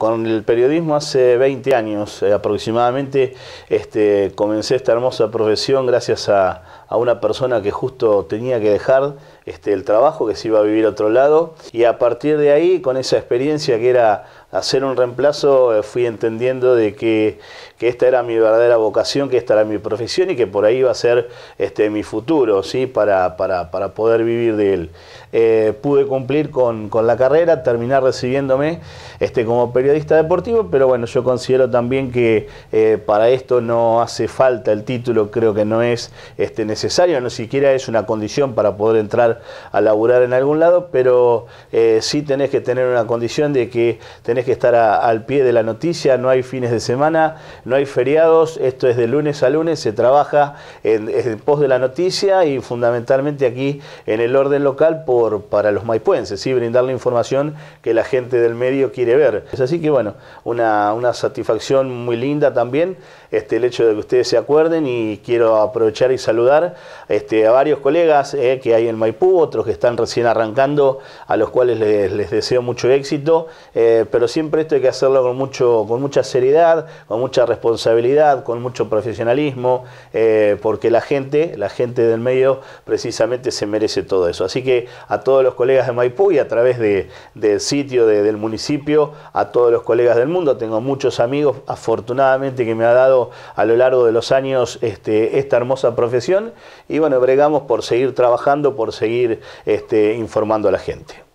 con el periodismo hace 20 años eh, aproximadamente. Este, comencé esta hermosa profesión gracias a una persona que justo tenía que dejar este, el trabajo, que se iba a vivir a otro lado. Y a partir de ahí, con esa experiencia que era hacer un reemplazo, eh, fui entendiendo de que, esta era mi verdadera vocación, que esta era mi profesión y que por ahí iba a ser este, mi futuro, ¿sí? para, para, poder vivir de él. Eh, pude cumplir con, la carrera, terminar recibiéndome este, como periodista deportivo, pero bueno, yo considero también que eh, para esto no hace falta el título, creo que no es este, necesario, no siquiera es una condición para poder entrar a laburar en algún lado, pero eh, sí tenés que tener una condición de que tenés que estar al pie de la noticia, no hay fines de semana, no hay feriados, esto es de lunes a lunes, se trabaja en, pos de la noticia y fundamentalmente aquí en el orden local por, para los maipuenses, ¿sí? brindar la información que la gente del medio quiere ver. Es así que bueno, una, satisfacción muy linda también este, el hecho de que ustedes se acuerden y quiero aprovechar y saludar este, a varios colegas eh, que hay en Maipú, otros que están recién arrancando, a los cuales les, deseo mucho éxito, eh, pero siempre esto hay que hacerlo con, mucho, con mucha seriedad, con mucha responsabilidad, con mucho profesionalismo, eh, porque la gente, la gente del medio precisamente se merece todo eso. Así que a todos los colegas de Maipú y a través del sitio del municipio, a todos los colegas del mundo, tengo muchos amigos afortunadamente que me ha dado a lo largo de los años este, esta hermosa profesión y bueno, bregamos por seguir trabajando, por seguir seguir este, informando a la gente.